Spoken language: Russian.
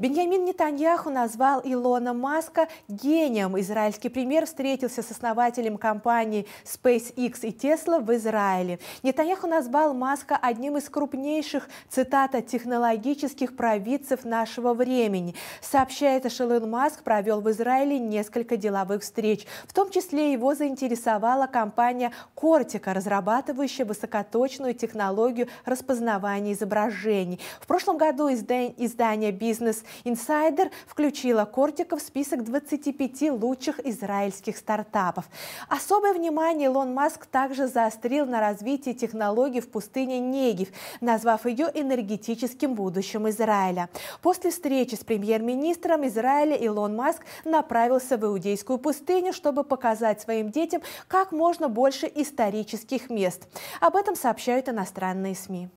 Беньямин Нетаньяху назвал Илона Маска гением. Израильский премьер встретился с основателем компании SpaceX и Tesla в Израиле. Нетаньяху назвал Маска одним из крупнейших, цитата, технологических провидцев нашего времени. Сообщает, что Илон Маск провел в Израиле несколько деловых встреч. В том числе его заинтересовала компания Кортика, разрабатывающая высокоточную технологию распознавания изображений. В прошлом году издание бизнес Инсайдер включила Кортика в список 25 лучших израильских стартапов. Особое внимание Илон Маск также заострил на развитии технологий в пустыне Негев, назвав ее энергетическим будущим Израиля. После встречи с премьер-министром Израиля Илон Маск направился в Иудейскую пустыню, чтобы показать своим детям как можно больше исторических мест. Об этом сообщают иностранные СМИ.